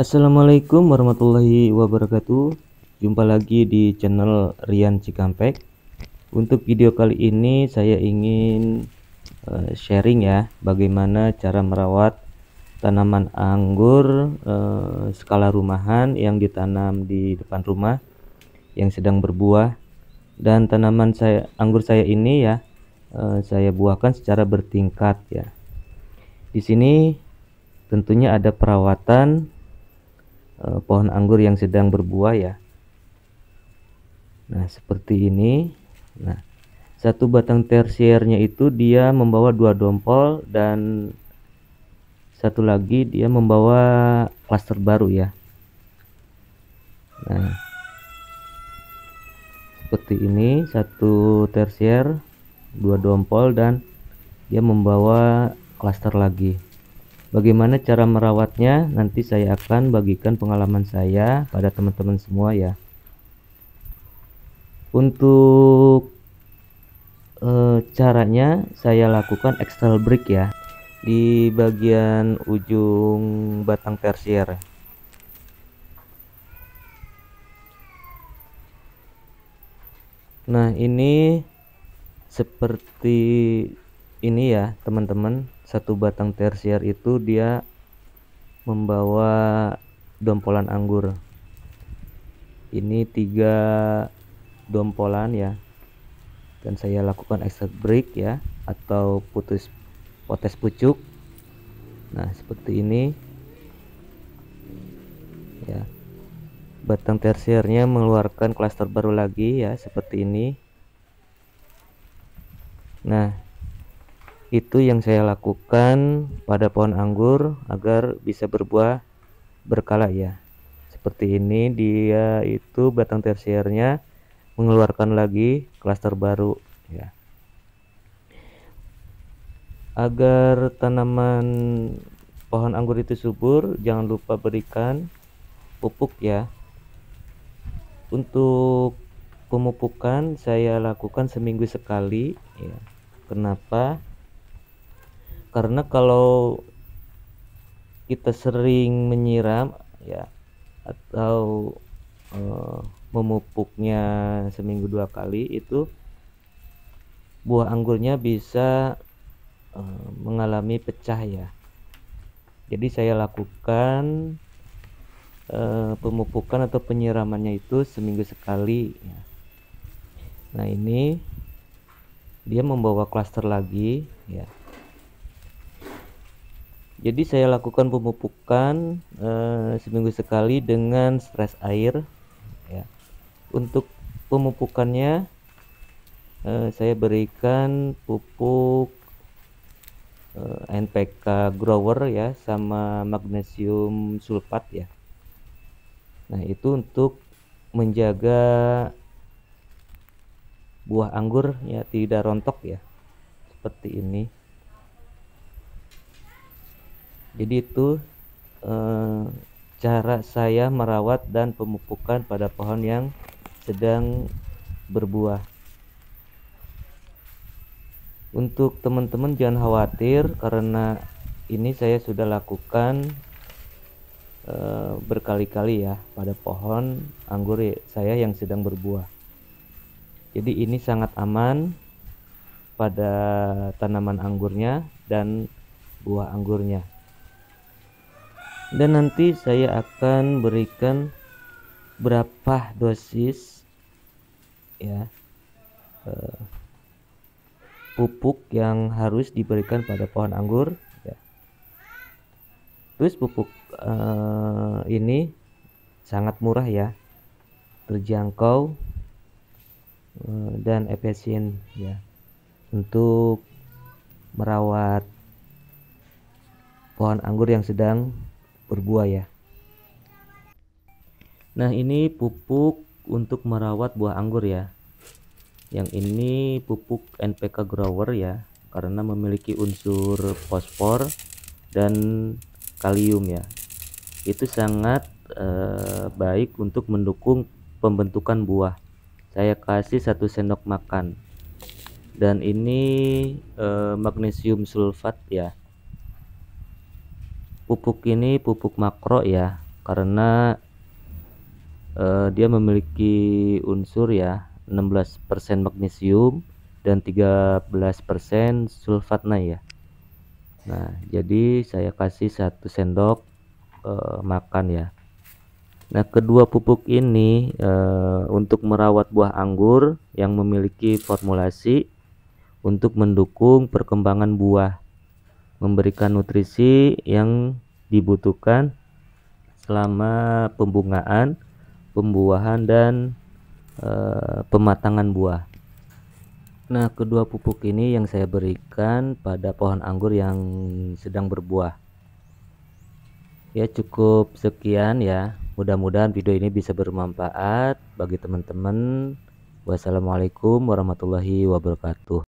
Assalamualaikum warahmatullahi wabarakatuh Jumpa lagi di channel Rian Cikampek Untuk video kali ini saya ingin uh, sharing ya Bagaimana cara merawat tanaman anggur uh, skala rumahan yang ditanam di depan rumah Yang sedang berbuah Dan tanaman saya anggur saya ini ya uh, Saya buahkan secara bertingkat ya di sini tentunya ada perawatan Eh, pohon anggur yang sedang berbuah ya nah seperti ini nah satu batang tersiernya itu dia membawa dua dompol dan satu lagi dia membawa klaster baru ya nah seperti ini satu tersier dua dompol dan dia membawa klaster lagi Bagaimana cara merawatnya? Nanti saya akan bagikan pengalaman saya pada teman-teman semua ya. Untuk e, caranya saya lakukan external brick ya di bagian ujung batang tersier. Nah, ini seperti ini ya teman-teman satu batang tersier itu dia membawa dompolan anggur ini tiga dompolan ya dan saya lakukan exit break ya atau putus potes pucuk nah seperti ini ya batang tersiernya mengeluarkan klaster baru lagi ya seperti ini nah itu yang saya lakukan pada pohon anggur agar bisa berbuah berkala ya. Seperti ini dia itu batang tersiernya mengeluarkan lagi klaster baru ya. Agar tanaman pohon anggur itu subur, jangan lupa berikan pupuk ya. Untuk pemupukan saya lakukan seminggu sekali ya. Kenapa? karena kalau kita sering menyiram ya atau uh, memupuknya seminggu dua kali itu buah anggurnya bisa uh, mengalami pecah ya jadi saya lakukan uh, pemupukan atau penyiramannya itu seminggu sekali ya. nah ini dia membawa klaster lagi ya jadi saya lakukan pemupukan eh, seminggu sekali dengan stres air. Ya. Untuk pemupukannya eh, saya berikan pupuk eh, NPK grower ya sama magnesium sulfat ya. Nah itu untuk menjaga buah anggur ya tidak rontok ya seperti ini. Jadi itu eh, cara saya merawat dan pemupukan pada pohon yang sedang berbuah. Untuk teman-teman jangan khawatir karena ini saya sudah lakukan eh, berkali-kali ya pada pohon anggur saya yang sedang berbuah. Jadi ini sangat aman pada tanaman anggurnya dan buah anggurnya dan nanti saya akan berikan berapa dosis ya eh, pupuk yang harus diberikan pada pohon anggur ya. terus pupuk eh, ini sangat murah ya terjangkau eh, dan efisien ya untuk merawat pohon anggur yang sedang berbuah ya. Nah, ini pupuk untuk merawat buah anggur ya. Yang ini pupuk NPK grower ya karena memiliki unsur fosfor dan kalium ya. Itu sangat eh, baik untuk mendukung pembentukan buah. Saya kasih satu sendok makan. Dan ini eh, magnesium sulfat ya pupuk ini pupuk makro ya karena uh, dia memiliki unsur ya 16% magnesium dan 13% sulfat nah ya Nah jadi saya kasih satu sendok uh, makan ya Nah, kedua pupuk ini e, untuk merawat buah anggur yang memiliki formulasi untuk mendukung perkembangan buah memberikan nutrisi yang dibutuhkan selama pembungaan, pembuahan dan e, pematangan buah. Nah, kedua pupuk ini yang saya berikan pada pohon anggur yang sedang berbuah. Ya, cukup sekian ya. Mudah-mudahan video ini bisa bermanfaat bagi teman-teman. Wassalamualaikum warahmatullahi wabarakatuh.